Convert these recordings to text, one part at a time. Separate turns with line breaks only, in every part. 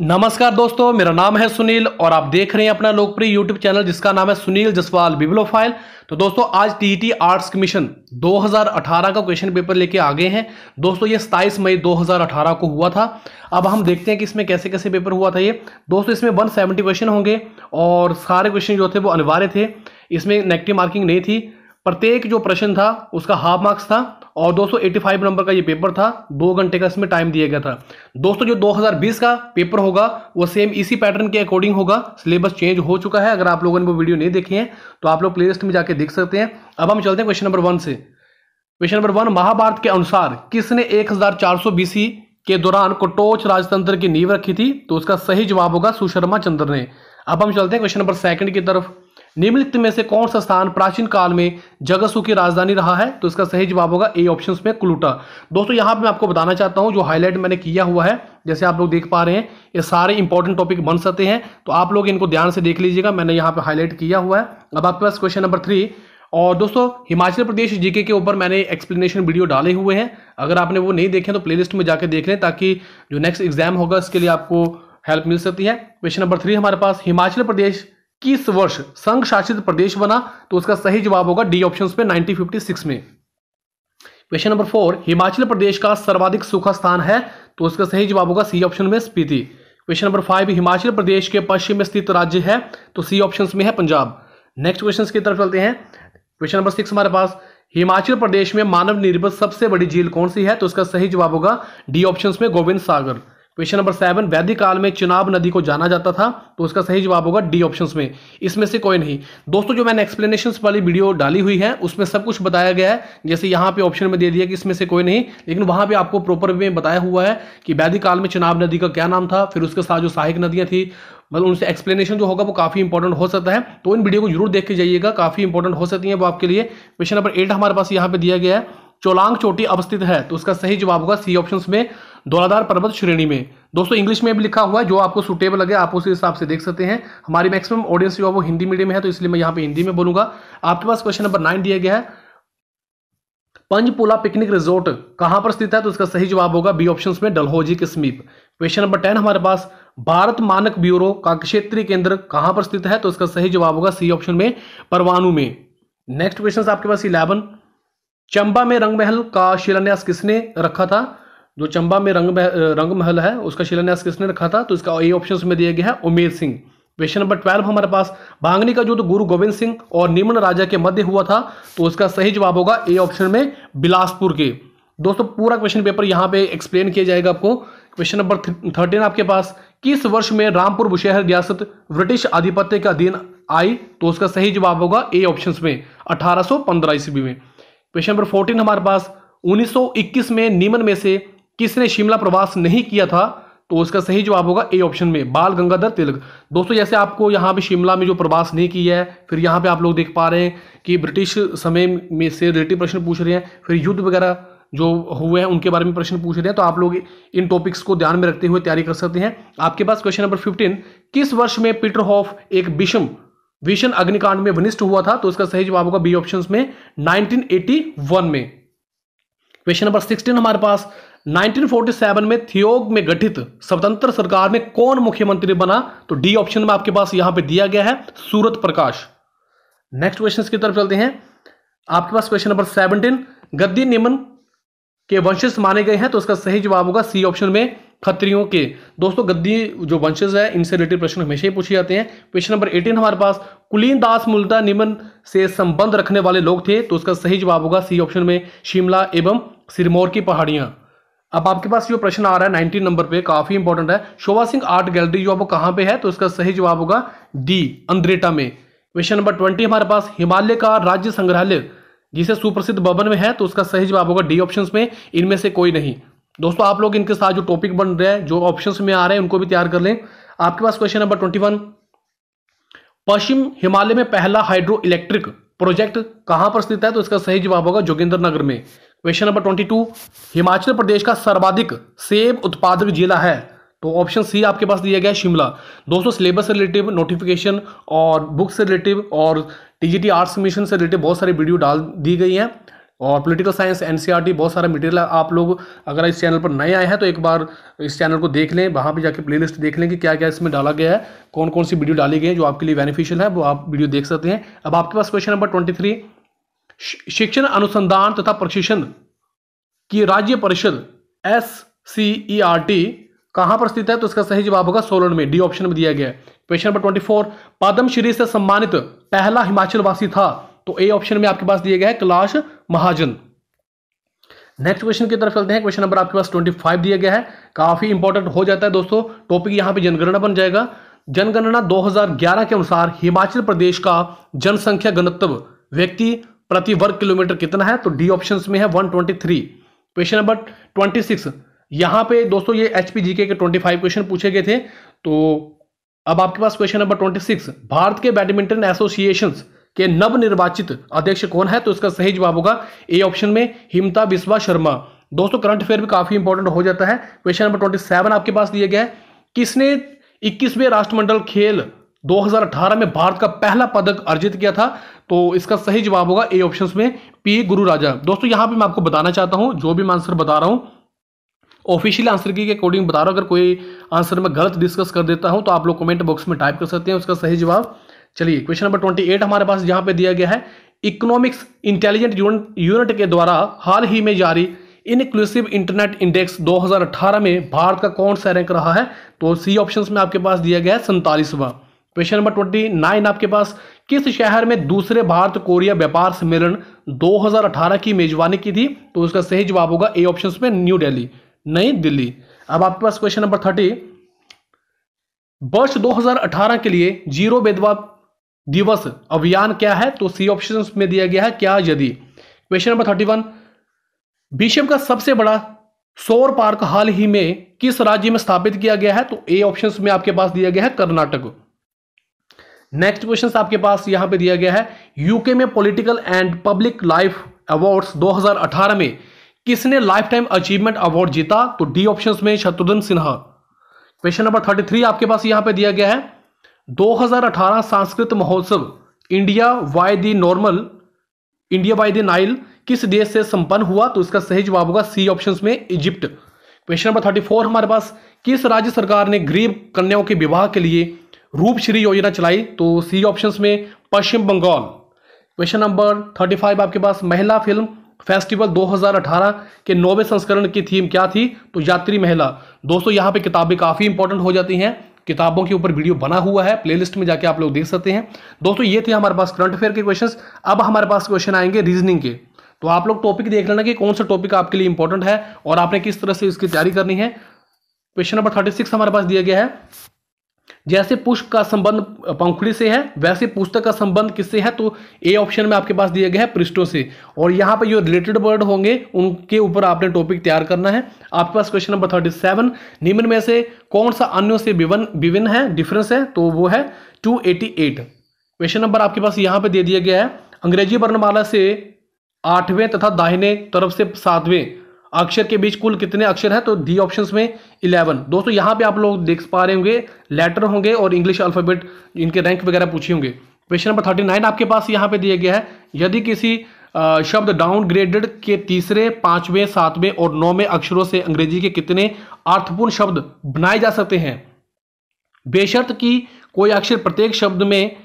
नमस्कार दोस्तों मेरा नाम है सुनील और आप देख रहे हैं अपना लोकप्रिय यूट्यूब चैनल जिसका नाम है सुनील जसवाल बिबलो फाइल तो दोस्तों आज टी आर्ट्स कमीशन 2018 का क्वेश्चन पेपर लेके आ गए हैं दोस्तों ये 27 मई 2018 को हुआ था अब हम देखते हैं कि इसमें कैसे कैसे पेपर हुआ था ये दोस्तों इसमें 170 क्वेश्चन होंगे और सारे क्वेश्चन जो थे वो अनिवार्य थे इसमें नेगेटिव मार्किंग नहीं थी प्रत्येक जो प्रश्न था उसका हाफ मार्क्स था और 285 नंबर का ये पेपर था दो घंटे का इसमें टाइम दिया गया था दोस्तों जो 2020 का पेपर होगा वो सेम इसी पैटर्न के अकॉर्डिंग होगा सिलेबस चेंज हो चुका है अगर आप लोगों ने वो वीडियो नहीं देखी है तो आप लोग प्ले में जाके देख सकते हैं अब हम चलते हैं क्वेश्चन नंबर वन से क्वेश्चन नंबर वन महाभारत के अनुसार किसने एक हजार के दौरान कटोच राजतंत्र की नींव रखी थी तो उसका सही जवाब होगा सुशर्मा चंद्र ने अब हम चलते हैं क्वेश्चन नंबर सेकंड की तरफ निम्नलिखित में से कौन सा स्थान प्राचीन काल में जगसु की राजधानी रहा है तो इसका सही जवाब होगा ए ऑप्शन में कुलूटा दोस्तों यहाँ पे मैं आपको बताना चाहता हूँ जो हाईलाइट मैंने किया हुआ है जैसे आप लोग देख पा रहे हैं ये सारे इंपॉर्टेंट टॉपिक बन सकते हैं तो आप लोग इनको ध्यान से देख लीजिएगा मैंने यहाँ पर हाईलाइट किया हुआ है अब आपके पास क्वेश्चन नंबर थ्री और दोस्तों हिमाचल प्रदेश जीके के ऊपर मैंने एक्सप्लेनेशन वीडियो डाले हुए हैं अगर आपने वो नहीं देखे तो प्लेलिस्ट में जाके देख लें ताकि जो नेक्स्ट एग्जाम होगा इसके लिए आपको हेल्प मिल सकती है क्वेश्चन नंबर थ्री हमारे पास हिमाचल प्रदेश किस वर्ष संघ शासित प्रदेश बना तो उसका सही जवाब होगा डी ऑप्शन में 1956 में question number four Himachal Pradesh का सर्वाधिक सूखा स्थान है तो उसका सही जवाब होगा सी ऑप्शन में Spiti question number five Himachal Pradesh के पश्चिम में स्थित राज्य है तो सी ऑप्शन में है पंजाब नेक्स्ट क्वेश्चन की तरफ चलते हैं क्वेश्चन नंबर सिक्स हमारे पास हिमाचल प्रदेश में मानव निर्मित सबसे बड़ी झील कौन सी है तो उसका सही जवाब होगा डी ऑप्शन में Gobind Sagar question number seven वैदिक काल में चुनाव नदी को जाना जाता था तो उसका सही जवाब होगा डी ऑप्शंस में इसमें से कोई नहीं दोस्तों जो मैंने एक्सप्लेनेशन वाली वीडियो डाली हुई है उसमें सब कुछ बताया गया है जैसे यहाँ पे ऑप्शन में दे दिया कि इसमें से कोई नहीं लेकिन वहां पर आपको प्रॉपर में बताया हुआ है कि वैदिक काल में चुनाव नदी का क्या नाम था फिर उसके साथ जो सहायक नदियां थी मतलब उनसे एक्सप्लेनेशन जो होगा वो काफी इंपॉर्टेंट हो सकता है तो इन वीडियो को जरूर देख के जाइएगा काफी इंपॉर्टेंट हो सकती है वो आपके लिए क्वेश्चन नंबर एट हमारे पास यहाँ पे दिया गया है चोलांग चोटी अवस्थित है तो उसका सही जवाब होगा सी ऑप्शन में दोलाधार पर्वत श्रेणी में दोस्तों इंग्लिश में भी लिखा हुआ है जो आपको सूटेबल लगे आप उसी हिसाब से देख सकते हैं हमारी मैक्सिमम ऑडियंस जो है वो हिंदी मीडियम है तो इसलिए मैं यहाँ पे हिंदी में बोलूंगा आपके पास क्वेश्चन नंबर नाइन दिया गया है पंचपुला पिकनिक रिजोर्ट कहां पर स्थित है तो इसका सही जवाब होगा बी ऑप्शन में डलहौजी के समीप क्वेश्चन नंबर टेन हमारे पास भारत मानक ब्यूरो का क्षेत्रीय केंद्र कहां पर स्थित है तो इसका सही जवाब होगा सी ऑप्शन में परवाणु में नेक्स्ट क्वेश्चन आपके पास इलेवन चंबा में रंग महल का शिलान्यास किसने रखा था जो चंबा में रंग रंग महल है उसका शिलान्यास किसने रखा था तो इसका ए ऑप्शन में दिया गया है Umer Singh question number twelve हमारे पास भांगनी का युद्ध गुरु गोविंद सिंह और निम्न राजा के मध्य हुआ था तो उसका सही जवाब होगा ए ऑप्शन में बिलासपुर के दोस्तों पूरा क्वेश्चन पेपर यहाँ पे एक्सप्लेन किया जाएगा आपको क्वेश्चन नंबर थर्टीन आपके पास किस वर्ष में रामपुर बुशहर रियासत ब्रिटिश आधिपत्य का दिन आई तो उसका सही जवाब होगा ए ऑप्शन में अठारह ईस्वी में क्वेश्चन नंबर फोर्टीन हमारे पास 1921 में निम्न में से किसने शिमला प्रवास नहीं किया था तो उसका सही जवाब होगा ए ऑप्शन में बाल गंगाधर तिलक दोस्तों जैसे आपको यहाँ पे शिमला में जो प्रवास नहीं किया है फिर यहाँ पे आप लोग देख पा रहे हैं कि ब्रिटिश समय में से रिलेटिव प्रश्न पूछ रहे हैं फिर युद्ध वगैरह जो हुए हैं उनके बारे में प्रश्न पूछ रहे हैं तो आप लोग इन टॉपिक्स को ध्यान में रखते हुए तैयारी कर सकते हैं आपके पास क्वेश्चन नंबर फिफ्टीन किस वर्ष में पीटर हॉफ एक विषम विषण अग्निकांड में वनिष्ठ हुआ था तो इसका सही जवाब होगा बी ऑप्शन में नाइनटीन में क्वेश्चन नंबर सिक्सटीन हमारे पास 1947 में थियोग में गठित स्वतंत्र सरकार में कौन मुख्यमंत्री बना तो डी ऑप्शन में आपके पास यहां पे दिया गया है सूरत प्रकाश नेक्स्ट क्वेश्चन की तरफ चलते हैं आपके पास क्वेश्चन नंबर 17 गद्दी निमन के वंशज माने गए हैं तो उसका सही जवाब होगा सी ऑप्शन में खत्रियों के दोस्तों गद्दी जो वंशज है इनसे रिलेटेड प्रश्न हमेशा ही पूछे जाते हैं क्वेश्चन नंबर एटीन हमारे पास कुलीन दास मुल्ता निमन से संबंध रखने वाले लोग थे तो उसका सही जवाब होगा सी ऑप्शन में शिमला एवं सिरमौर की पहाड़ियां अब आपके पास जो प्रश्न आ रहा है नाइनटीन नंबर पे काफी इंपॉर्टेंट है शोभा सिंह आर्ट गैलरी जो आपको कहां पे है तो इसका सही जवाब होगा डी अंद्रेटा में क्वेश्चन नंबर ट्वेंटी हमारे पास हिमालय का राज्य संग्रहालय जिसे सुप्रसिद्ध भवन में है तो उसका सही जवाब होगा डी ऑप्शन में इनमें से कोई नहीं दोस्तों आप लोग इनके साथ जो टॉपिक बन रहे हैं जो ऑप्शन में आ रहे हैं उनको भी तैयार कर लें आपके पास क्वेश्चन नंबर ट्वेंटी वन पश्चिम हिमालय में पहला हाइड्रो इलेक्ट्रिक प्रोजेक्ट कहां पर स्थित है तो इसका सही जवाब होगा जोगिंद्र नगर में question number twenty two Himachal Pradesh का सर्वाधिक सेब उत्पादक जिला है तो ऑप्शन सी आपके पास दिया गया है शिमला दोस्तों सिलेबस से रिलेटिव नोटिफिकेशन और बुक से रिलेटिव और टीजीटी आर्ट्स मिशन से रिलेटिव बहुत सारी वीडियो डाल दी गई हैं और पॉलिटिकल साइंस एनसीईआरटी बहुत सारा मटेरियल आप लोग अगर इस चैनल पर नए आए हैं तो एक बार इस चैनल को देख लें वहाँ पर जाकर प्ले देख लें कि क्या क्या इसमें डाला गया है कौन कौन सी वीडियो डाली गई है जो आपके लिए बेनिफिशियल है वो आप वीडियो देख सकते हैं अब आपके पास क्वेश्चन नंबर ट्वेंटी थ्री शिक्षण अनुसंधान तथा प्रशिक्षण की राज्य परिषद S C E R T कहाँ पर स्थित है तो इसका सही जवाब होगा सोलन में डी ऑप्शन में दिया गया है question number twenty four Padmashri से सम्मानित पहला हिमाचलवासी था तो ए ऑप्शन में आपके पास दिया गया है कैलाश महाजन नेक्स्ट क्वेश्चन की तरफ चलते हैं क्वेश्चन नंबर आपके पास ट्वेंटी फाइव दिया गया है काफी इंपॉर्टेंट हो जाता है दोस्तों टॉपिक यहाँ पे जनगणना बन जाएगा जनगणना 2011 के अनुसार हिमाचल प्रदेश का जनसंख्या गणत्व व्यक्ति प्रति वर्ग किलोमीटर कितना है तो डी ऑप्शन में है 123 क्वेश्चन नंबर 26 यहां पे दोस्तों ये एच के 25 क्वेश्चन पूछे गए थे तो अब आपके पास क्वेश्चन नंबर 26 भारत के बैडमिंटन एसोसिएशन के नव निर्वाचित अध्यक्ष कौन है तो इसका सही जवाब होगा ए ऑप्शन में हिमता बिस्वा शर्मा दोस्तों करंट अफेयर भी काफी इंपॉर्टेंट हो जाता है क्वेश्चन नंबर 27 आपके पास दिया गया है किसने इक्कीसवें राष्ट्रमंडल खेल 2018 में भारत का पहला पदक अर्जित किया था तो इसका सही जवाब होगा ए ऑप्शन में पी गुरु राजा दोस्तों यहां पे मैं आपको बताना चाहता हूं जो भी मैं आंसर बता रहा हूं ऑफिशियल आंसर की अकॉर्डिंग बता रहा हूं अगर कोई आंसर में गलत डिस्कस कर देता हूं तो आप लोग कमेंट बॉक्स में टाइप कर सकते हैं उसका सही जवाब चलिए क्वेश्चन नंबर ट्वेंटी एट हमारे पास यहां पे दिया गया है इकोनॉमिक्स इंटेलिजेंट यूनिट के द्वारा हाल ही में जारी इनक्लूसिव इंटरनेट इंडेक्स 2018 में भारत का कौन सा रैंक रहा है तो सी ऑप्शन में आपके पास दिया गया है सैंतालीसवा क्वेश्चन नंबर ट्वेंटी नाइन आपके पास किस शहर में दूसरे भारत कोरिया व्यापार सम्मेलन 2018 की मेजबानी की थी तो उसका सही जवाब होगा ए ऑप्शन में न्यू दिल्ली नई दिल्ली अब आपके पास क्वेश्चन नंबर थर्टी वर्ष 2018 के लिए जीरो भेदभाव दिवस अभियान क्या है तो सी ऑप्शन में दिया गया है क्या यदि क्वेश्चन नंबर थर्टी वन विश्व का सबसे बड़ा सौर पार्क हाल ही में किस राज्य में स्थापित किया गया है तो ए ऑप्शन में आपके पास दिया गया है कर्नाटक नेक्स्ट क्वेश्चन आपके पास यहां पे दिया गया है यूके में political and public life awards 2018 में किसने लाइफ टाइम अचीवमेंट अवार्ड जीता तो डी ऑप्शन में शत्रुघ्न सिन्हा क्वेश्चन नंबर 33 आपके पास यहां पे दिया गया है 2018 सांस्कृत महोत्सव India by the normal India by the Nile किस देश से संपन्न हुआ तो इसका सही जवाब होगा सी ऑप्शन में Egypt question number thirty four हमारे पास किस राज्य सरकार ने गरीब कन्याओं के विवाह के लिए रूपश्री योजना चलाई तो सी ऑप्शन में पश्चिम Bengal question number thirty five आपके पास महिला फिल्म फेस्टिवल 2018 के नौवे संस्करण की थीम क्या थी तो यात्री महिला दोस्तों यहाँ पे किताबें काफ़ी इंपॉर्टेंट हो जाती हैं किताबों के ऊपर वीडियो बना हुआ है प्लेलिस्ट में जाके आप लोग देख सकते हैं दोस्तों ये थे हमारे पास करंट अफेयर के क्वेश्चंस अब हमारे पास क्वेश्चन आएंगे रीजनिंग के तो आप लोग टॉपिक देख लेना कि कौन सा टॉपिक आपके लिए इंपॉर्टेंट है और आपने किस तरह से इसकी तैयारी करनी है क्वेश्चन नंबर थर्टी सिक्स हमारे पास दिया गया है जैसे पुष्प का संबंध पंखुड़ी से है वैसे पुस्तक का संबंध किससे है तो ए ऑप्शन में आपके पास दिया गया है पृष्ठों से और यहाँ पर जो रिलेटेड वर्ड होंगे उनके ऊपर आपने टॉपिक तैयार करना है आपके पास क्वेश्चन नंबर थर्टी सेवन निम्न में से कौन सा अन्यों से विभिन्न विभिन्न है डिफरेंस है तो वो है two eighty eight question number आपके पास यहाँ पर दे दिया गया है अंग्रेजी वर्णमाला से आठवें तथा दाहिने तरफ से सातवें अक्षर के बीच कुल कितने अक्षर हैं तो डी ऑप्शंस में इलेवन दोस्तों यहाँ पे आप लोग देख पा रहे होंगे लेटर होंगे और इंग्लिश अल्फ़ाबेट इनके रैंक वगैरह पूछे होंगे क्वेश्चन नंबर थर्टी नाइन आपके पास यहाँ पे दिया गया है यदि किसी शब्द डाउनग्रेडेड के तीसरे पांचवें सातवें और नौवें अक्षरों से अंग्रेजी के कितने अर्थपूर्ण शब्द बनाए जा सकते हैं बेशर्त की कोई अक्षर प्रत्येक शब्द में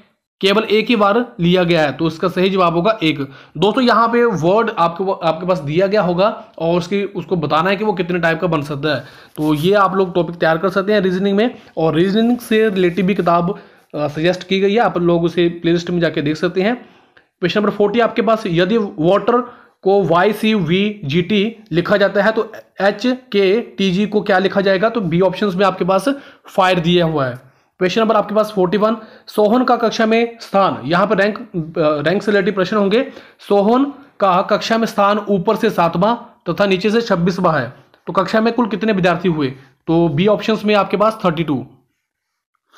केवल एक ही बार लिया गया है तो इसका सही जवाब होगा एक दोस्तों यहाँ पे वर्ड आपके आपके पास दिया गया होगा और उसकी उसको बताना है कि वो कितने टाइप का बन सकता है तो ये आप लोग टॉपिक तैयार कर सकते हैं रीजनिंग में और रीजनिंग से रिलेटेड भी किताब सजेस्ट की गई है आप लोग उसे प्ले में जाके देख सकते हैं क्वेश्चन नंबर फोर्टी आपके पास यदि वाटर को Y C V G T लिखा जाता है तो एच के टी जी को क्या लिखा जाएगा तो बी ऑप्शन में आपके पास फायर दिया हुआ है क्वेश्चन नंबर आपके पास 41 सोहन का कक्षा में स्थान यहां पर रैंक रैंक से रिलेटेड प्रश्न होंगे सोहन का कक्षा में स्थान ऊपर से सातवां तथा तो नीचे से छब्बीसवा है तो कक्षा में कुल कितने विद्यार्थी हुए तो बी ऑप्शन में आपके पास थर्टी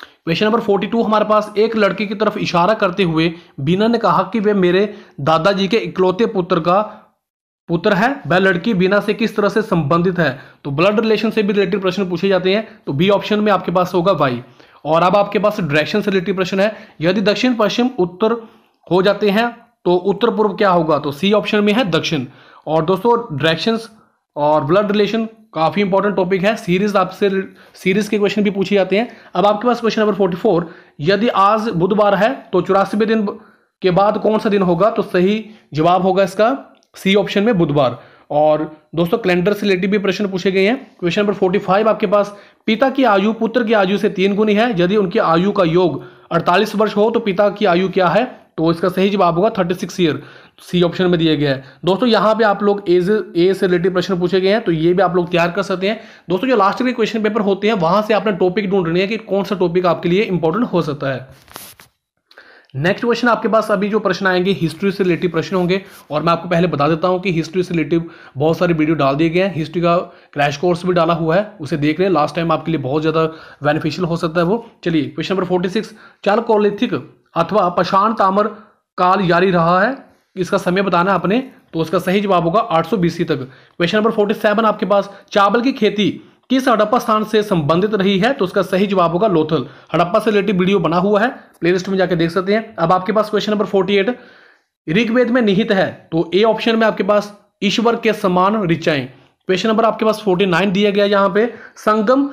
क्वेश्चन नंबर 42 हमारे पास एक लड़के की तरफ इशारा करते हुए बीना ने कहा कि वे मेरे दादाजी के इकलौते पुत्र का पुत्र है वह लड़की बीना से किस तरह से संबंधित है तो ब्लड रिलेशन से भी रिलेटेड प्रश्न पूछे जाते हैं तो बी ऑप्शन में आपके पास होगा वाई और अब आपके पास डायरेक्शन से रिलेटेड प्रश्न है यदि दक्षिण पश्चिम उत्तर हो जाते हैं तो उत्तर पूर्व क्या होगा तो सी ऑप्शन में है दक्षिण और दोस्तों डायरेक्शंस और ब्लड रिलेशन काफ़ी इंपॉर्टेंट टॉपिक है सीरीज आपसे सीरीज के क्वेश्चन भी पूछे जाते हैं अब आपके पास क्वेश्चन नंबर फोर्टी फोर यदि आज बुधवार है तो चौरासीवें दिन के बाद कौन सा दिन होगा तो सही जवाब होगा इसका सी ऑप्शन में बुधवार और दोस्तों कैलेंडर से रिलेटेड भी प्रश्न पूछे गए हैं क्वेश्चन नंबर फोर्टी फाइव आपके पास पिता की आयु पुत्र की आयु से तीन गुनी है यदि उनकी आयु का योग अड़तालीस वर्ष हो तो पिता की आयु क्या है तो इसका सही जवाब होगा thirty six year C option में दिया गया है दोस्तों यहाँ पे आप लोग एज ए से रिलेटेड प्रश्न पूछे गए हैं तो ये भी आप लोग तैयार कर सकते हैं दोस्तों जो लास्ट के क्वेश्चन पेपर होते हैं वहां से आपने टॉपिक ढूंढने रहे हैं कि कौन सा टॉपिक आपके लिए इंपॉर्टेंट हो सकता है नेक्स्ट क्वेश्चन आपके पास अभी जो प्रश्न आएंगे हिस्ट्री से रिलेटिव प्रश्न होंगे और मैं आपको पहले बता देता हूं कि हिस्ट्री से रिलेटिव बहुत सारे वीडियो डाल दिए गए हैं हिस्ट्री का क्रैश कोर्स भी डाला हुआ है उसे देख रहे हैं लास्ट टाइम आपके लिए बहुत ज़्यादा बेनिफिशियल हो सकता है वो चलिए question number forty six chalcolithic अथवा पशाण तामर काल जारी रहा है इसका समय बताना अपने तो उसका सही जवाब होगा आठ सौ तक क्वेश्चन नंबर फोर्टी सेवन आपके पास चावल की खेती किस हड़प्पा स्थान से संबंधित रही है तो उसका सही जवाब होगा लोथल हड़प्पा से रिलेटेड वीडियो बना हुआ है प्लेलिस्ट में जाकर देख सकते हैं अब आपके पास question number forty eight Rigveda में निहित है तो ए ऑप्शन में आपके पास ईश्वर के समान ऋचाएं क्वेश्चन नंबर आपके पास फोर्टी नाइन दिया गया यहाँ पे संगम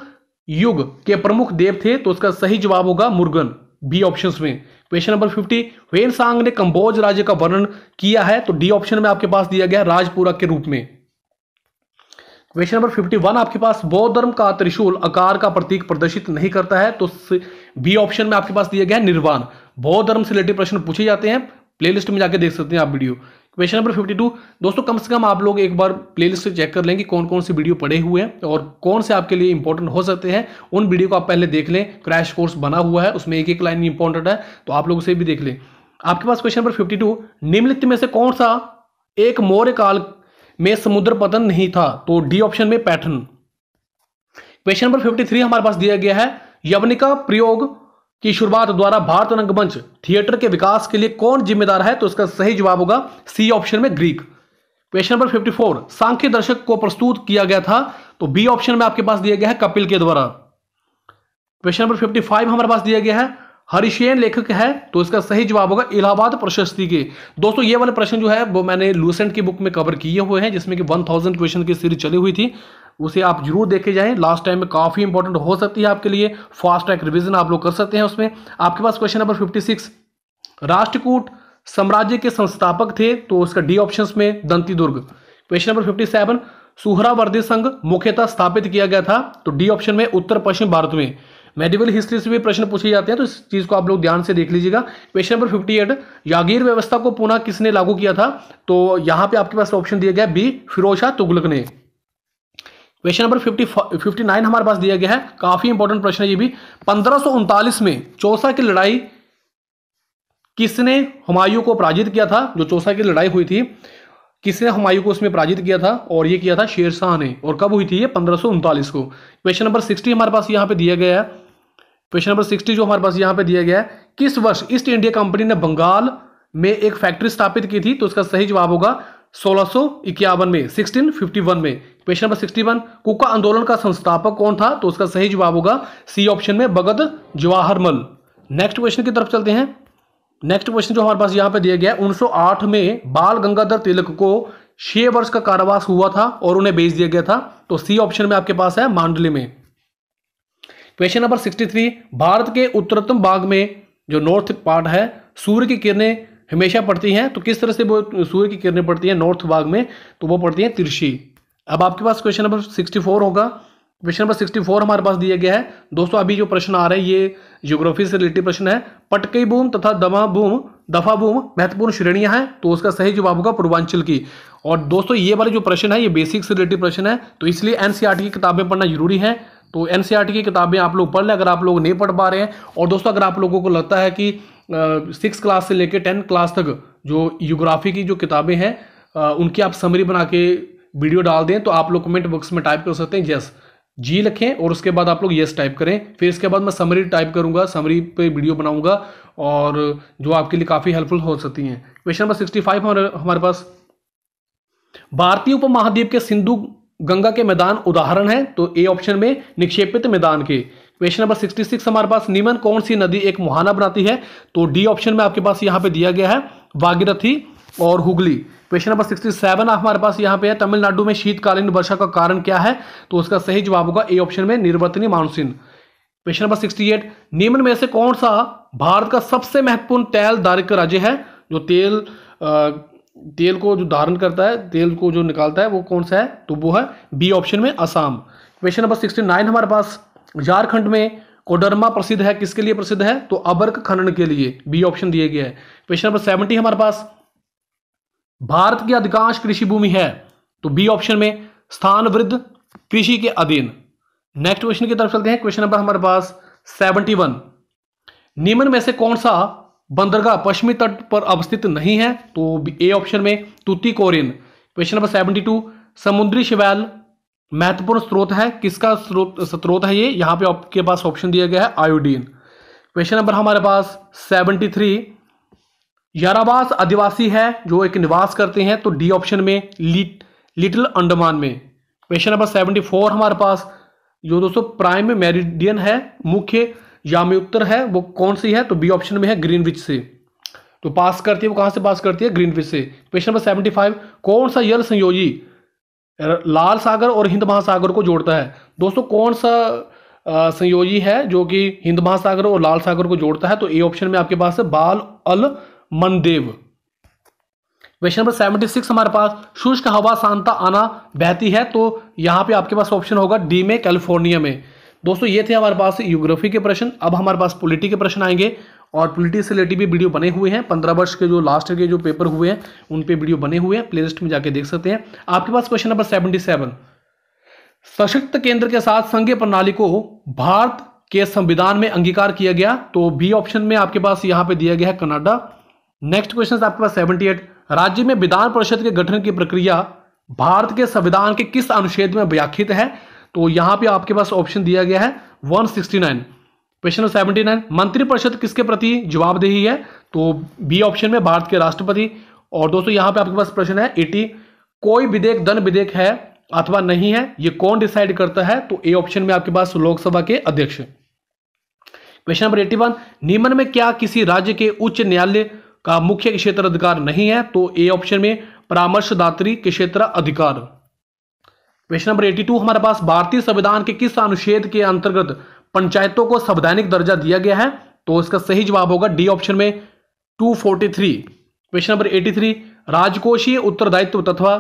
युग के प्रमुख देव थे तो उसका सही जवाब होगा मुर्गन बी ऑप्शन में question number fifty Hiuen Tsang ने कंबोज राज्य का वर्णन किया है तो डी ऑप्शन में आपके पास दिया गया राजपुरा के रूप में क्वेश्चन नंबर 51 आपके पास बौद्ध धर्म का त्रिशूल आकार का प्रतीक प्रदर्शित नहीं करता है तो बी ऑप्शन में आपके पास दिया गया है निर्वाण बौद्ध धर्म से रिलेटेड प्रश्न पूछे जाते हैं प्लेलिस्ट में जाके देख सकते हैं आप वीडियो क्वेश्चन नंबर 52 दोस्तों कम से कम आप लोग एक बार प्लेलिस्ट चेक कर लें कि कौन कौन सी वीडियो पड़े हुए हैं और कौन से आपके लिए इंपॉर्टेंट हो सकते हैं उन वीडियो को आप पहले देख लें क्रैश कोर्स बना हुआ है उसमें एक एक लाइन इंपॉर्टेंट है तो आप लोग उसे भी देख लें आपके पास क्वेश्चन नंबर 52 निम्नलिखित में से कौन सा एक मौर्य काल में समुद्र पतन नहीं था तो डी ऑप्शन में पैटर्न क्वेश्चन नंबर 53 हमारे पास दिया गया है यवनिका प्रयोग की शुरुआत द्वारा भारत रंगमंच थिएटर के विकास के लिए कौन जिम्मेदार है तो इसका सही जवाब होगा सी ऑप्शन में ग्रीक क्वेश्चन नंबर 54 सांख्य दर्शक को प्रस्तुत किया गया था तो बी ऑप्शन में आपके पास दिया गया है कपिल के द्वारा क्वेश्चन नंबर 55 हमारे पास दिया गया है हरिशेन लेखक है तो इसका सही जवाब होगा इलाहाबाद प्रशस्ति के दोस्तों ये वाले प्रश्न जो है वो मैंने लूसेंट की बुक में कवर किए हुए हैं जिसमें कि 1000 क्वेश्चन की सीरीज चली हुई थी उसे आप जरूर देखे जाएं लास्ट टाइम में काफ़ी इंपॉर्टेंट हो सकती है आपके लिए फास्ट ट्रैक रिविजन आप लोग कर सकते हैं उसमें आपके पास question number fifty six Rashtrakuta साम्राज्य के संस्थापक थे तो उसका डी ऑप्शन में Dantidurga question number fifty seven Suhrawardi संघ मुख्यतः स्थापित किया गया था तो डी ऑप्शन में उत्तर पश्चिम भारत में मेडिकल हिस्ट्री से भी प्रश्न पूछे जाते हैं तो इस चीज़ को आप लोग ध्यान से देख लीजिएगा क्वेश्चन नंबर फिफ्टी एट यागीर व्यवस्था को पुनः किसने लागू किया था तो यहाँ पे आपके पास ऑप्शन दिया गया बी फिरोज शाह तुगलक ने question number fifty fifty nine हमारे पास दिया गया है काफी इंपॉर्टेंट प्रश्न है ये भी पंद्रह में चौसा की लड़ाई किसने हुमायूं को पराजित किया था जो चौसा की लड़ाई हुई थी किसने हुमायूं को उसमें पराजित किया था और ये किया था शेरशाह ने और कब हुई थी ये पंद्रह को क्वेश्चन नंबर सिक्सटी हमारे पास यहाँ पे दिया गया है क्वेश्चन नंबर सिक्सटी जो हमारे पास यहाँ पे दिया गया है किस वर्ष ईस्ट इंडिया कंपनी ने बंगाल में एक फैक्ट्री स्थापित की थी तो उसका सही जवाब होगा सोलह में सिक्सटीन में क्वेश्चन नंबर वन कुका आंदोलन का संस्थापक कौन था तो उसका सही जवाब होगा सी ऑप्शन में भगत जवाहरमल नेक्स्ट क्वेश्चन की तरफ चलते हैं नेक्स्ट क्वेश्चन जो हमारे पास यहाँ पे दिया गया है 1908 में बाल गंगाधर तिलक को छह वर्ष का कारावास हुआ था और उन्हें बेच दिया गया था तो सी ऑप्शन में आपके पास है मांडली में question number sixty three Bharat के उत्तरतम भाग में जो नॉर्थ पार्ट है सूर्य की किरणें हमेशा पड़ती हैं तो किस तरह से वो सूर्य की किरणें पड़ती हैं नॉर्थ भाग में तो वो पड़ती हैं तिरछी अब आपके पास क्वेश्चन नंबर सिक्सटी फोर होगा क्वेश्चन नंबर सिक्सटी फोर हमारे पास दिया गया है दोस्तों अभी जो प्रश्न आ रहे हैं ये ज्योग्राफी से रिलेटेड प्रश्न है पटकई भूम तथा दमा भूम दफा भूम महत्वपूर्ण श्रेणियां हैं तो उसका सही जवाब होगा पूर्वांचल की और दोस्तों ये वाले जो प्रश्न है ये बेसिक से रिलेटेड प्रश्न है तो इसलिए एनसीईआरटी e की किताबें पढ़ना जरूरी है तो एन e की किताबें आप लोग पढ़ लें अगर आप लोग नहीं पढ़ पा रहे हैं और दोस्तों अगर आप लोगों को लगता है कि सिक्स क्लास से लेकर टेंथ क्लास तक जो योग्राफी की जो किताबें हैं उनकी आप समरी बना के वीडियो डाल दें तो आप लोग कमेंट बॉक्स में टाइप कर सकते हैं येस जी लिखें और उसके बाद आप लोग यस टाइप करें फिर इसके बाद मैं समरी टाइप करूंगा समरी पे वीडियो बनाऊंगा और जो आपके लिए काफ़ी हेल्पफुल हो सकती हैं क्वेश्चन नंबर सिक्सटी फाइव हमारे पास भारतीय उपमहाद्वीप के सिंधु गंगा के मैदान उदाहरण है तो ए ऑप्शन में निक्षेपित मैदान के क्वेश्चन नंबर 66 हमारे पास नीमन कौन सी नदी एक मुहाना बनाती है तो डी ऑप्शन में आपके पास यहाँ पे दिया गया है वागीरथी और हुगली क्वेश्चन नंबर 67 हमारे पास यहाँ पे है तमिलनाडु में शीतकालीन वर्षा का कारण क्या है तो उसका सही जवाब होगा ए ऑप्शन में निर्वर्तनी मानसून क्वेश्चन नंबर एट नीमन में से कौन सा भारत का सबसे महत्वपूर्ण तेल दारिक राज्य है जो तेल आ, तेल को जो धारण करता है तेल को जो निकालता है वो कौन सा है तो वो है बी ऑप्शन में Assam question number sixty nine हमारे पास झारखंड में कोडरमा प्रसिद्ध है किसके लिए प्रसिद्ध है तो अबर्क खनन के लिए बी ऑप्शन दिया गया है क्वेश्चन नंबर सेवेंटी हमारे पास भारत की अधिकांश कृषि भूमि है तो बी ऑप्शन में स्थान वृद्ध कृषि के अधीन नेक्स्ट क्वेश्चन की तरफ चलते हैं क्वेश्चन नंबर हमारे पास सेवेंटी वन निम्न में से कौन सा बंदरगाह पश्चिमी तट पर अवस्थित नहीं है तो ए ऑप्शन में कोरिन क्वेश्चन नंबर सेवेंटी टू समुद्री शिवैल महत्वपूर्ण स्रोत है किसका स्रोत है ये यहाँ पे आपके पास ऑप्शन दिया गया है आयोडीन क्वेश्चन नंबर हमारे पास सेवेंटी थ्री यारावास आदिवासी है जो एक निवास करते हैं तो डी ऑप्शन में ली, लिटिल अंडमान में क्वेश्चन नंबर सेवेंटी फोर हमारे पास जो दोस्तों प्राइम मेरिडियन है मुख्य या में उत्तर है वो कौन सी है तो बी ऑप्शन में है ग्रीनविच से तो पास करती है वो कहां से पास करती है ग्रीनविच से क्वेश्चन नंबर सेवेंटी फाइव कौन सा यल संयोजी लाल सागर और हिंद महासागर को जोड़ता है दोस्तों कौन सा संयोजी है जो कि हिंद महासागर और लाल सागर को जोड़ता है तो ए ऑप्शन में आपके पास है बाल अल मनदेव क्वेश्चन नंबर सेवेंटी सिक्स हमारे पास शुष्क हवा सांता आना बहती है तो यहां पे आपके पास ऑप्शन होगा डी में कैलिफोर्निया में दोस्तों ये थे हमारे पास योग्राफी के प्रश्न अब हमारे पास पोलिटी के प्रश्न आएंगे और पोलिटी से रिलेटेड भी वीडियो बने हुए हैं पंद्रह वर्ष के जो लास्ट के जो पेपर हुए हैं उन पे वीडियो बने हुए हैं प्ले में जाके देख सकते हैं आपके पास क्वेश्चन नंबर सेवेंटी सेवन सशक्त केंद्र के साथ संघीय प्रणाली को भारत के संविधान में अंगीकार किया गया तो बी ऑप्शन में आपके पास यहाँ पे दिया गया है कनाडा नेक्स्ट क्वेश्चन आपके पास सेवेंटी एट राज्य में विधान परिषद के गठन की प्रक्रिया भारत के संविधान के किस अनुच्छेद में व्याख्यित है तो यहां पे आपके पास ऑप्शन दिया गया है 169 क्वेश्चन नंबर 79 मंत्रिपरिषद किसके प्रति जवाबदेही है तो बी ऑप्शन में भारत के राष्ट्रपति और दोस्तों यहां पे आपके पास प्रश्न है एटी कोई विधेयक धन विधेयक है अथवा नहीं है ये कौन डिसाइड करता है तो ए ऑप्शन में आपके पास लोकसभा के अध्यक्ष क्वेश्चन नंबर एट्टी वन निम्न में क्या किसी राज्य के उच्च न्यायालय का मुख्य क्षेत्र अधिकार नहीं है तो ए ऑप्शन में परामर्शदात्री क्षेत्र अधिकार क्वेश्चन नंबर 82 हमारे पास भारतीय संविधान के किस अनुच्छेद के अंतर्गत पंचायतों को संवैधानिक दर्जा दिया गया है तो इसका सही जवाब होगा डी ऑप्शन में 243 क्वेश्चन नंबर 83 राजकोषीय उत्तरदायित्व तथा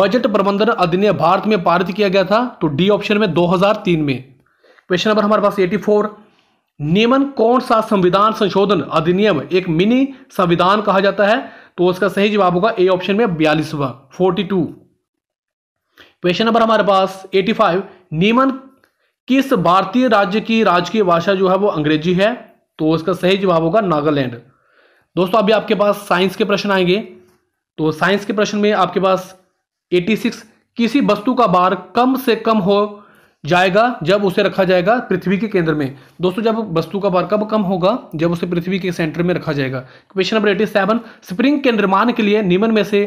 बजट प्रबंधन अधिनियम भारत में पारित किया गया था तो डी ऑप्शन में 2003 में क्वेश्चन नंबर हमारे पास 84 नियमन कौन सा संविधान संशोधन अधिनियम एक मिनी संविधान कहा जाता है तो उसका सही जवाब होगा ए ऑप्शन में बयालीसवा फोर्टी टू क्वेश्चन नंबर हमारे पास 85 नीमन किस भारतीय राज्य की राजकीय भाषा जो है वो अंग्रेजी है तो इसका सही जवाब होगा नागालैंड दोस्तों अभी आपके पास साइंस के प्रश्न आएंगे तो साइंस के प्रश्न में आपके पास 86 किसी वस्तु का बार कम से कम हो जाएगा जब उसे रखा जाएगा पृथ्वी के केंद्र में दोस्तों जब वस्तु का बार कब कम होगा जब उसे पृथ्वी के सेंटर में रखा जाएगा question number eighty seven spring के निर्माण के लिए निम्न में से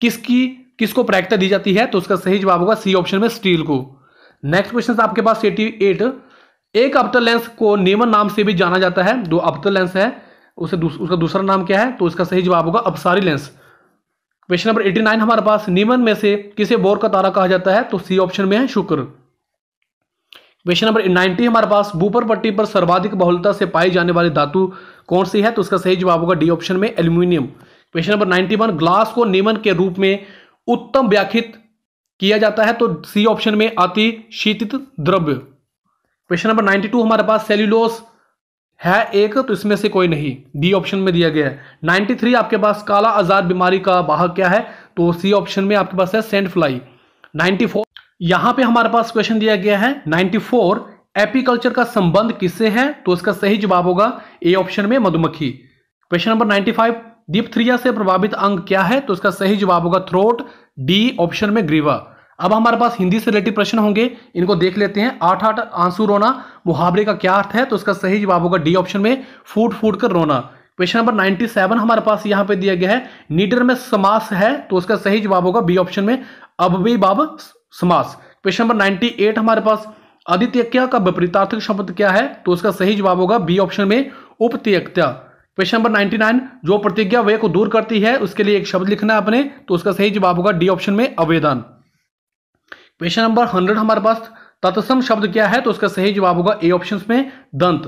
किसकी किसको प्रायिकता दी जाती है तो उसका सही जवाब होगा सी ऑप्शन में स्टील को नेक्स्ट क्वेश्चन आपके पास एटी एट एक अबतर लेंस को नेमन नाम से भी जाना जाता है दो अबतर लेंस है उसे दूस, उसका दूसरा नाम क्या है तो इसका सही जवाब होगा अपसारी lens question number eighty nine हमारे पास नीमन में से किसे बोर का तारा कहा जाता है तो सी ऑप्शन में है शुक्र क्वेश्चन नंबर नाइनटी हमारे पास बुपर पट्टी पर सर्वाधिक बहुलता से पाई जाने वाली धातु कौन सी है तो उसका सही जवाब होगा डी ऑप्शन में aluminium question number ninety glass को नीमन के रूप में उत्तम व्याख्यित किया जाता है तो सी ऑप्शन में अति शीतित द्रव्य क्वेश्चन नंबर नाइनटी टू हमारे पास सेल्यूलोस है एक तो इसमें से कोई नहीं डी ऑप्शन में दिया गया है नाइनटी थ्री आपके पास काला आजाद बीमारी का बाहक क्या है तो सी ऑप्शन में आपके पास है सेंट फ्लाई नाइन्टी फोर यहां पर हमारे पास क्वेश्चन दिया गया है नाइन्टी फोर एपीकल्चर का संबंध किससे है तो इसका सही जवाब होगा ए ऑप्शन में मधुमक्खी question number ninety five diphtheria से प्रभावित अंग क्या है तो इसका सही जवाब होगा थ्रोट डी ऑप्शन में ग्रीवा अब हमारे पास हिंदी से रिलेटेड प्रश्न होंगे इनको देख लेते हैं आठ आठ आंसू रोना मुहावरे का क्या अर्थ है तो इसका सही जवाब होगा डी ऑप्शन में फूट फूट कर रोना क्वेश्चन नंबर 97 हमारे पास यहाँ पे दिया गया है नीडर में समास है तो उसका सही जवाब होगा बी ऑप्शन में अब भी बाब समास क्वेश्चन नंबर 98 हमारे पास आदित्य का विपरीतार्थक शब्द क्या है तो उसका सही जवाब होगा बी ऑप्शन में उपत्यक्ता क्वेश्चन नंबर 99 जो प्रतिज्ञा व्यय को दूर करती है उसके लिए एक शब्द लिखना है अपने तो उसका सही जवाब होगा डी ऑप्शन में आवेदन क्वेश्चन नंबर 100 हमारे पास तत्सम शब्द क्या है तो उसका सही जवाब होगा ए ऑप्शन में दंत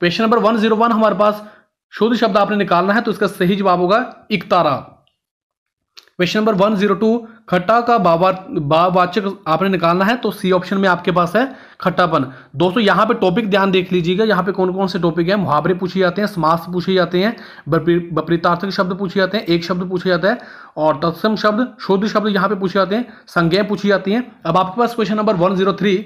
क्वेश्चन नंबर 101 हमारे पास शुद्ध शब्द आपने निकालना है तो उसका सही जवाब होगा इकतारा क्वेश्चन नंबर टू खट्टा का बाचक आपने निकालना है तो सी ऑप्शन में आपके पास है खट्टापन दोस्तों यहाँ पे टॉपिक ध्यान देख लीजिएगा यहाँ पे कौन कौन से टॉपिक है मुहावरे पूछे जाते हैं समास पूछे जाते हैं वपरीतार्थक शब्द पूछे जाते हैं एक शब्द पूछे जाता है और तत्सम शब्द शुद्ध शब्द यहाँ पे पूछे जाते हैं संज्ञाएं पूछी जाती हैं अब आपके पास question number one zero three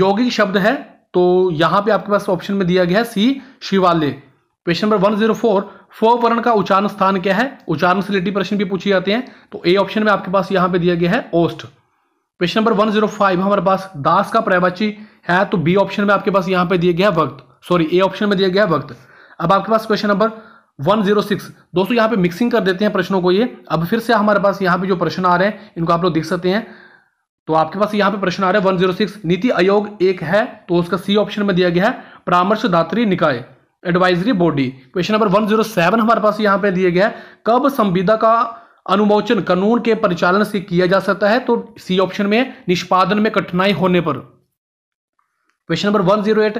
यौगिक शब्द है तो यहाँ पे आपके पास ऑप्शन में दिया गया है सी शिवालय क्वेश्चन नंबर 104 फोपरण का उच्चारण स्थान क्या है उच्चारण से रिलेटेड प्रश्न भी पूछे जाते हैं तो ए ऑप्शन में आपके पास यहां पे दिया गया है ओस्ट क्वेश्चन नंबर 105 हमारे पास दास का प्रयवाची है तो बी ऑप्शन में आपके पास यहां पे दिया गया है वक्त सॉरी ए ऑप्शन में दिया गया है वक्त अब आपके पास क्वेश्चन नंबर 106 दोस्तों यहाँ पे मिक्सिंग कर देते हैं प्रश्नों को ये अब फिर से हमारे पास यहाँ पे जो प्रश्न आ रहे हैं इनको आप लोग देख सकते हैं तो आपके पास यहाँ पे प्रश्न आ रहा है सिक्स नीति आयोग एक है तो उसका सी ऑप्शन में दिया गया है परामर्शदात्री निकाय एडवाइजरी बॉडी क्वेश्चन नंबर 107 हमारे पास यहाँ पे दिए गया है कब संविदा का अनुमोचन कानून के परिचालन से किया जा सकता है तो सी ऑप्शन में निष्पादन में कठिनाई होने पर क्वेश्चन नंबर 108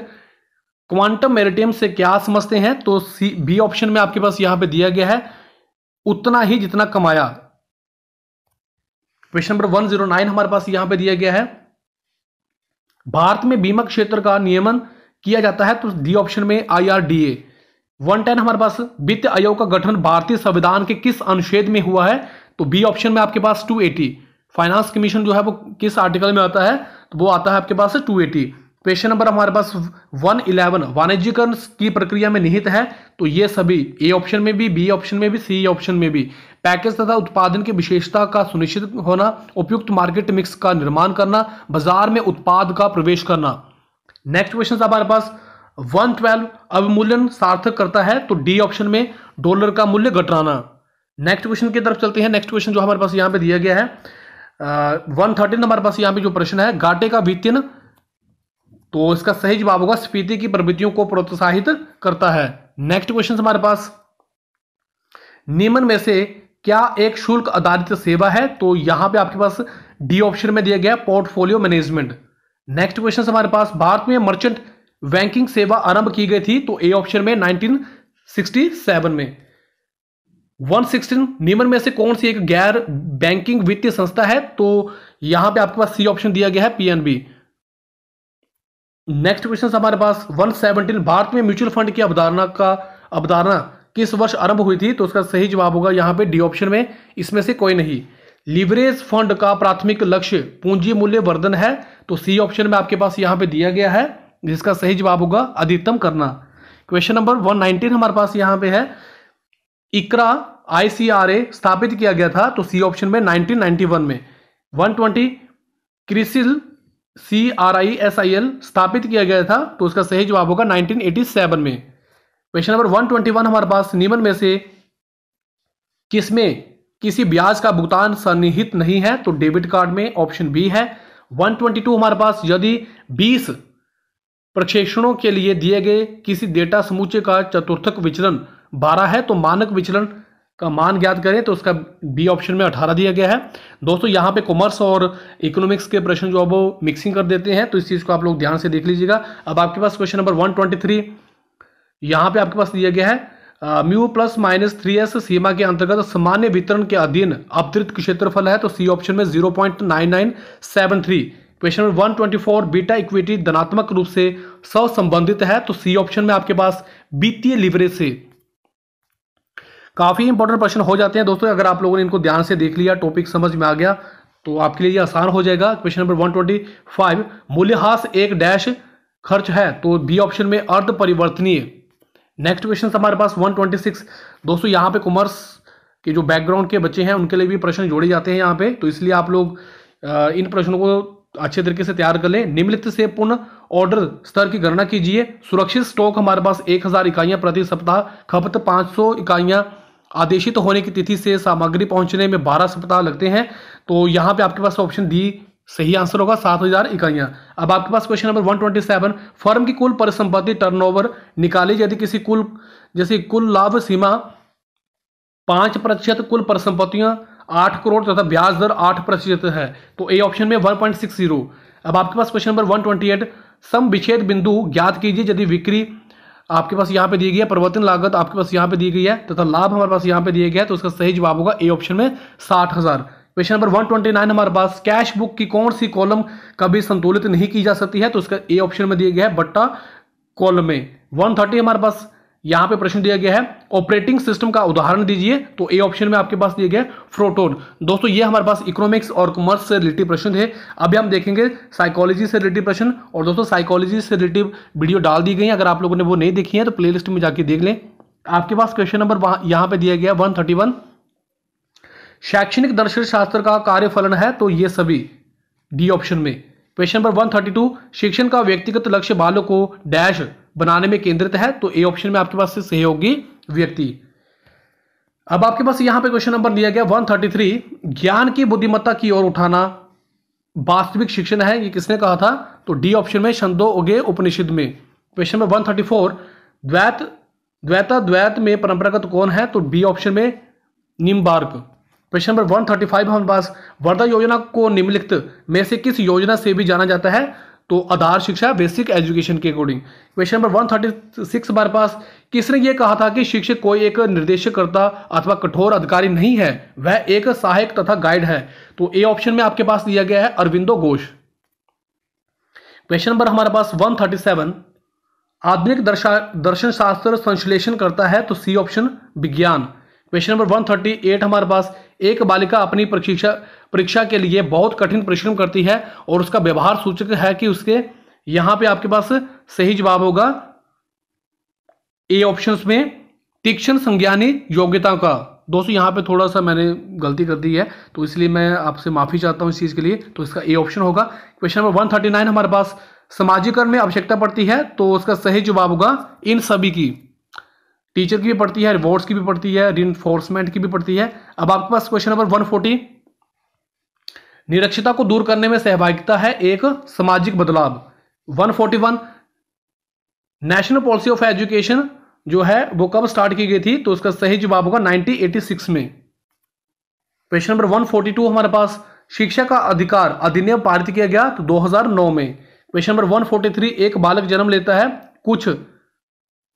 क्वांटम मेरिटियम से क्या समझते हैं तो सी बी ऑप्शन में आपके पास यहां पे दिया गया है उतना ही जितना कमाया क्वेश्चन नंबर 109 हमारे पास यहां पे दिया गया है भारत में बीमा क्षेत्र का नियमन किया जाता है तो डी ऑप्शन में आईआरडीए वन टेन हमारे पास वित्त आयोग का गठन भारतीय संविधान के किस अनुच्छेद में हुआ है तो बी ऑप्शन में आपके पास 280 फाइनेंस कमीशन जो है वो किस आर्टिकल में आता है तो वो आता है आपके पास 280 क्वेश्चन नंबर हमारे पास 111 वाणिज्यकरण की प्रक्रिया में निहित है तो ये सभी ए ऑप्शन में भी बी ऑप्शन में भी सी ऑप्शन में भी पैकेज तथा उत्पादन की विशेषता का सुनिश्चित होना उपयुक्त मार्केट मिक्स का निर्माण करना बाजार में उत्पाद का प्रवेश करना नेक्स्ट क्वेश्चन हमारे पास वन ट्वेल्व अवमूल्यन सार्थक करता है तो डी ऑप्शन में डॉलर का मूल्य घटाना नेक्स्ट क्वेश्चन की तरफ चलते हैं नेक्स्ट क्वेश्चन जो हमारे पास यहाँ पे दिया गया है वन थर्टीन हमारे पास यहाँ पे जो प्रश्न है घाटे का वित्तीय तो इसका सही जवाब होगा स्पीति की प्रवृत्तियों को प्रोत्साहित करता है नेक्स्ट क्वेश्चन हमारे पास निम्न में से क्या एक शुल्क आधारित सेवा है तो यहां पे आपके पास डी ऑप्शन में दिया गया पोर्टफोलियो मैनेजमेंट नेक्स्ट क्वेश्चन हमारे पास भारत में मर्चेंट बैंकिंग सेवा आरंभ की गई थी तो ए ऑप्शन में 1967 में 116 नियमन में से कौन सी एक गैर बैंकिंग वित्तीय संस्था है तो यहां पे आपके पास सी ऑप्शन दिया गया है पीएनबी नेक्स्ट क्वेश्चन हमारे पास 117 भारत में म्यूचुअल फंड की अवधारणा का अवधारणा किस वर्ष आरंभ हुई थी तो उसका सही जवाब होगा यहां पर डी ऑप्शन में इसमें से कोई नहीं लिवरेज फंड का प्राथमिक लक्ष्य पूंजी मूल्य वर्धन है तो सी ऑप्शन में आपके पास यहां पे दिया गया है जिसका सही जवाब होगा अधिकतम करना क्वेश्चन नंबर 119 हमारे पास यहां पे है इकरा आईसीआरए स्थापित किया गया था तो सी ऑप्शन में 1991 में 120 CRISIL C R I S I L स्थापित किया गया था तो उसका सही जवाब होगा 1987 में क्वेश्चन नंबर वन हमारे पास निम्न में से किसमें किसी ब्याज का भुगतान सन्निहित नहीं है तो डेबिट कार्ड में ऑप्शन बी है 122 हमारे पास यदि 20 प्रक्षेपणों के लिए दिए गए किसी डेटा समूचे का चतुर्थक विचलन 12 है तो मानक विचलन का मान ज्ञात करें तो उसका बी ऑप्शन में 18 दिया गया है दोस्तों यहाँ पे कॉमर्स और इकोनॉमिक्स के प्रश्न जो अब वो मिक्सिंग कर देते हैं तो इस चीज़ को आप लोग ध्यान से देख लीजिएगा अब आपके पास क्वेश्चन नंबर 123 यहाँ पे आपके पास दिया गया है mu plus minus three S सीमा के अंतर्गत सामान्य वितरण के अधीन अवतरित क्षेत्रफल है तो सी ऑप्शन में zero point nine nine seven three question number one twenty four beta equity धनात्मक रूप से संबंधित है तो सी ऑप्शन में आपके पास वित्तीय लिवरेज से काफ़ी इंपॉर्टेंट प्रश्न हो जाते हैं दोस्तों अगर आप लोगों ने इनको ध्यान से देख लिया टॉपिक समझ में आ गया तो आपके लिए ये आसान हो जाएगा question number one twenty five मूल्यहास एक डैश खर्च है तो बी ऑप्शन में अर्ध परिवर्तनीय नेक्स्ट क्वेश्चन हमारे पास 126 दोस्तों यहाँ पे कॉमर्स के जो बैकग्राउंड के बच्चे हैं उनके लिए भी प्रश्न जोड़े जाते हैं यहाँ पे तो इसलिए आप लोग इन प्रश्नों को अच्छे तरीके से तैयार कर लें निम्नलिखित से पूर्ण ऑर्डर स्तर की गणना कीजिए सुरक्षित स्टॉक हमारे पास 1000 इकाइयां प्रति सप्ताह खपत 500 इकाइयां आदेशित होने की तिथि से सामग्री पहुंचने में 12 सप्ताह लगते हैं तो यहां पे आपके पास ऑप्शन दी सही आंसर होगा सात हजार इकाइयां अब आपके पास question number one twenty seven firm की कुल परिसंपत्ति टर्नओवर निकाली यदि किसी कुल जैसे कुल लाभ सीमा पांच प्रतिशत कुल परिसंपत्तियां आठ करोड़ तथा ब्याज दर आठ प्रतिशत है तो ए ऑप्शन में वन पॉइंट सिक्स जीरो अब आपके पास question number one twenty eight सम विच्छेद बिंदु ज्ञात कीजिए यदि बिक्री आपके पास यहाँ पे दी गई है परिवर्तन लागत आपके पास यहाँ पे दी गई है तथा लाभ हमारे पास यहाँ पे दिया गया है तो उसका सही जवाब होगा ए ऑप्शन में साठ हज़ार क्वेश्चन नंबर 129 हमारे पास कैश बुक की कौन सी कॉलम कभी संतुलित नहीं की जा सकती है तो उसका ए ऑप्शन में दिया गया है बट्टा कॉलम में 130 हमारे पास यहां पे प्रश्न दिया गया है ऑपरेटिंग सिस्टम का उदाहरण दीजिए तो ए ऑप्शन में आपके पास दिया गया फ्रोटोन दोस्तों ये हमारे पास इकोनॉमिक्स और कॉमर्स से रिलेटेड प्रश्न थे अभी हम देखेंगे साइकोलॉजी से रिलेटेड प्रश्न और दोस्तों साइकोलॉजी से रिलेटिव वीडियो डाल दी गई अगर आप लोगों ने वो नहीं देखी है तो प्ले में जाके देख लें आपके पास क्वेश्चन नंबर यहाँ पे दिया गया वन शैक्षणिक दर्शन शास्त्र का कार्यफलन है तो ये सभी डी ऑप्शन में क्वेश्चन नंबर 132 शिक्षण का व्यक्तिगत लक्ष्य बालों को डैश बनाने में केंद्रित है तो ए ऑप्शन में आपके पास से सही होगी व्यक्ति अब आपके पास यहां पे क्वेश्चन नंबर दिया गया 133 ज्ञान की बुद्धिमत्ता की ओर उठाना वास्तविक शिक्षण है ये किसने कहा था तो डी ऑप्शन में छंदो उगे उपनिषद में क्वेश्चन नंबर फोर द्वैत द्वैता द्वैत में परंपरागत कौन है तो बी ऑप्शन में निम्बार्क प्रश्न नंबर 135 हमारे पास वर्धा योजना को निम्नलिखित में से किस योजना से भी जाना जाता है तो आधार शिक्षा बेसिक एजुकेशन के अकॉर्डिंग क्वेश्चन नंबर 136 हमारे पास किसने ये कहा था कि शिक्षक कोई एक निर्देशकर्ता अथवा कठोर अधिकारी नहीं है वह एक सहायक तथा गाइड है तो ए ऑप्शन में आपके पास दिया गया है अरविंदो घोष क्वेश्चन नंबर हमारे पास सेवन आधुनिक दर्शन शास्त्र संश्लेषण करता है तो सी ऑप्शन विज्ञान question number one thirty eight हमारे पास एक बालिका अपनी परीक्षा परीक्षा के लिए बहुत कठिन परिश्रम करती है और उसका व्यवहार सूचक है कि उसके यहाँ पे आपके पास सही जवाब होगा ए ऑप्शन में तीक्षण संज्ञानी योग्यता का दोस्तों यहां पे थोड़ा सा मैंने गलती कर दी है तो इसलिए मैं आपसे माफ़ी चाहता हूं इस चीज़ के लिए तो इसका ए ऑप्शन होगा question number one thirty nine हमारे पास समाजीकरण में आवश्यकता पड़ती है तो उसका सही जवाब होगा इन सभी की टीचर की भी पड़ती है रिवॉर्ड्स की भी पड़ती है रिन्फोर्समेंट की भी पड़ती है अब आपके पास क्वेश्चन नंबर वन फोर्टी निरक्षता को दूर करने में सहभागिता है एक सामाजिक बदलाव one forty one national policy of education जो है वो कब स्टार्ट की गई थी तो उसका सही जवाब होगा 1986 में क्वेश्चन नंबर 142 हमारे पास शिक्षा का अधिकार अधिनियम पारित किया गया तो 2009 में क्वेश्चन नंबर 143 एक बालक जन्म लेता है कुछ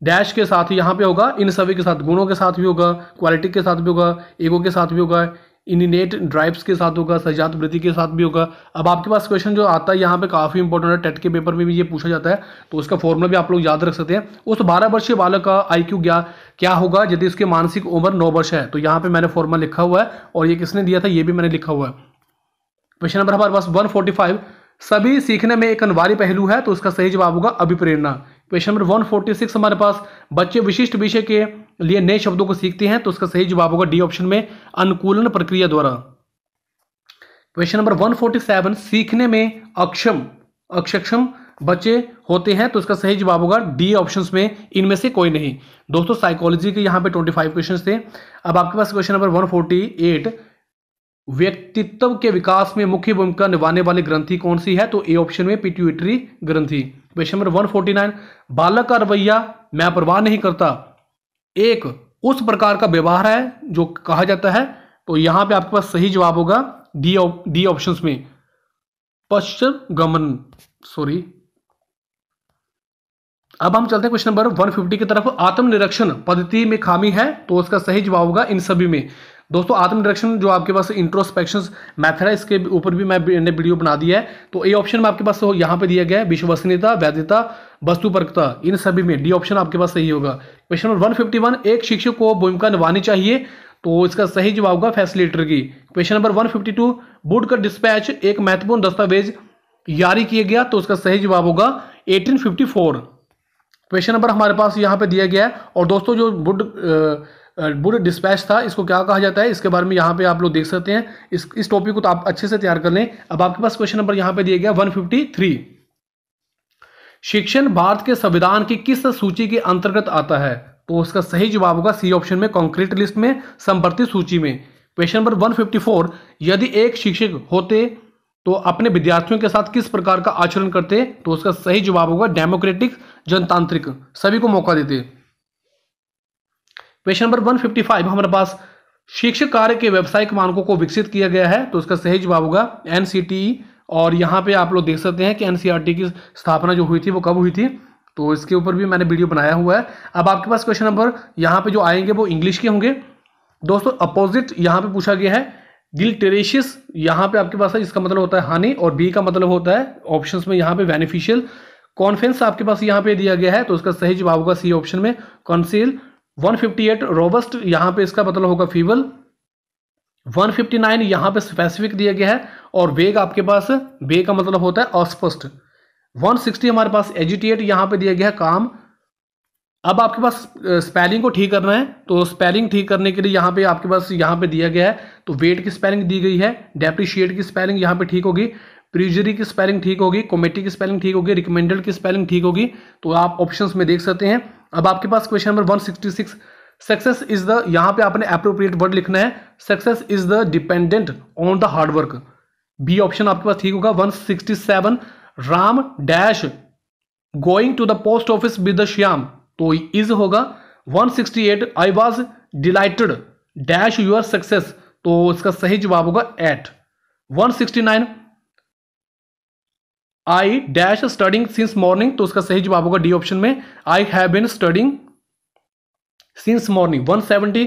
डैश के साथ यहाँ पे होगा इन सभी के साथ गुणों के साथ भी होगा क्वालिटी के साथ भी होगा ईगो के साथ भी होगा इनिनेट ड्राइव्स के साथ होगा सजात वृद्धि के साथ भी होगा अब आपके पास क्वेश्चन जो आता है यहाँ पे काफ़ी इंपॉर्टेंट है टेट के पेपर में भी ये पूछा जाता है तो उसका फॉर्मूला भी आप लोग याद रख सकते हैं उस बारह वर्षीय बालक का आई क्यू क्या होगा यदि उसके मानसिक उम्र नौ वर्ष है तो यहाँ पे मैंने फॉर्मूला लिखा हुआ है और ये किसने दिया था ये भी मैंने लिखा हुआ है क्वेश्चन नंबर हमारे पास वन सभी सीखने में एक अनिवार्य पहलू है तो उसका सही जवाब होगा अभिप्रेरणा क्वेश्चन नंबर 146 हमारे पास बच्चे विशिष्ट विषय के लिए नए शब्दों को सीखते हैं तो उसका सही जवाब होगा डी ऑप्शन में अनुकूलन प्रक्रिया द्वारा क्वेश्चन नंबर 147 सीखने में अक्षम अक्षक्षम बच्चे होते हैं तो इसका सही जवाब होगा डी ऑप्शंस में इनमें से कोई नहीं दोस्तों साइकोलॉजी के यहाँ पे 25 क्वेश्चन थे अब आपके पास क्वेश्चन नंबर 148 व्यक्तित्व के विकास में मुख्य भूमिका निभाने वाली ग्रंथि कौन सी है तो ए ऑप्शन में पिट्यूटरी ग्रंथी क्वेश्चन नंबर 149 बालक का रवैया मैं परवाह नहीं करता एक उस प्रकार का व्यवहार है जो कहा जाता है तो यहां पे आपके पास सही जवाब होगा डी डी ऑप्शन में पश्चिम गमन सॉरी अब हम चलते हैं क्वेश्चन नंबर 150 की तरफ आत्मनिरीक्षण पद्धति में खामी है तो उसका सही जवाब होगा इन सभी में दोस्तों आत्म निरीक्षण जो आपके पास इंट्रोस्पेक्शन मैथड है इसके ऊपर भी मैंने वीडियो बना दिया है तो ए ऑप्शन में आपके पास यहाँ पे दिया गया है विश्वसनीयता वैधता वस्तु परकता इन सभी में डी ऑप्शन आपके पास सही होगा क्वेश्चन नंबर वन एक शिक्षक को भूमिका निभानी चाहिए तो इसका सही जवाब होगा फैसिलिटर की question number one fifty two बुट का डिस्पैच एक महत्वपूर्ण दस्तावेज जारी किया गया तो उसका सही जवाब होगा eighteen fifty four question number हमारे पास यहाँ पे दिया गया है और दोस्तों जो बुड बुड डिस्पैच था इसको क्या कहा जाता है इसके बारे में यहाँ पे आप लोग देख सकते हैं इस इस टॉपिक को तो आप अच्छे से तैयार कर लें अब आपके पास क्वेश्चन नंबर यहाँ पे दिया गया 153 शिक्षण भारत के संविधान की किस सूची के अंतर्गत आता है तो उसका सही जवाब होगा सी ऑप्शन में कॉन्क्रीट लिस्ट में संपर्ति सूची में क्वेश्चन नंबर वन यदि एक शिक्षक होते तो अपने विद्यार्थियों के साथ किस प्रकार का आचरण करते तो उसका सही जवाब होगा डेमोक्रेटिक जनतांत्रिक सभी को मौका देते क्वेश्चन नंबर 155 हमारे पास शिक्षक कार्य के व्यवसायिक मानकों को विकसित किया गया है तो इसका सही जवाब होगा एन और यहाँ पे आप लोग देख सकते हैं कि एन की स्थापना जो हुई थी वो कब हुई थी तो इसके ऊपर भी मैंने वीडियो बनाया हुआ है अब आपके पास क्वेश्चन नंबर यहाँ पे जो आएंगे वो इंग्लिश के होंगे दोस्तों अपोजिट यहाँ पे पूछा गया है टेरेशियस यहाँ पे आपके पास है इसका मतलब होता है हानि और बी का मतलब होता है ऑप्शंस में यहाँ पे बेनिफिशियल कॉन्फ्रेंस आपके पास यहाँ पे दिया गया है तो उसका सही जवाब होगा सी ऑप्शन में कॉन्सिल 158 रोबस्ट यहां पर इसका मतलब होगा फीवल 159 यहां पर स्पेसिफिक दिया गया है और वेग आपके पास वे का मतलब होता है अस्पष्ट 160 हमारे पास एजिटेट यहां पे दिया गया है काम अब आपके पास स्पेलिंग को ठीक करना है तो स्पेलिंग ठीक करने के लिए यहां पे आपके पास यहां पे दिया गया है तो वेट की स्पेलिंग दी गई है डेप्रिशिएट की स्पेलिंग यहां पे ठीक होगी प्रिजरी की स्पेलिंग ठीक होगी कॉमेटी की स्पेलिंग ठीक होगी रिकमेंडेड की स्पेलिंग ठीक होगी तो आप ऑप्शन में देख सकते हैं अब आपके पास question number one success is the यहाँ पे आपने अप्रोप्रिएट वर्ड लिखना है success is the dependent on the hard work B option आपके पास ठीक होगा 167 Ram dash going to the post office with the Shyam तो इज होगा 168 I was delighted dash your success तो इसका सही जवाब होगा at 169 sixty I dash studying since morning तो उसका सही जवाब होगा डी ऑप्शन में I have been studying since morning 170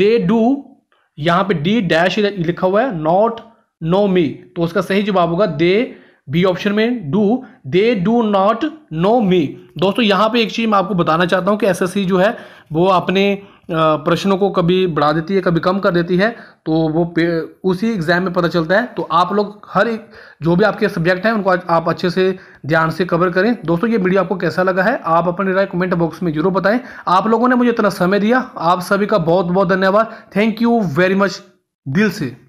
they do यहां पे डी डैश लिखा हुआ है नॉट नो मी तो उसका सही जवाब होगा दे बी ऑप्शन में do they do not know me दोस्तों यहां पे एक चीज़ मैं आपको बताना चाहता हूं कि एसएससी जो है वो अपने प्रश्नों को कभी बढ़ा देती है कभी कम कर देती है तो वो उसी एग्ज़ाम में पता चलता है तो आप लोग हर एक जो भी आपके सब्जेक्ट हैं उनको आप अच्छे से ध्यान से कवर करें दोस्तों ये वीडियो आपको कैसा लगा है आप अपनी राय कमेंट बॉक्स में जरूर बताएं आप लोगों ने मुझे इतना समय दिया आप सभी का बहुत बहुत धन्यवाद थैंक यू वेरी मच दिल से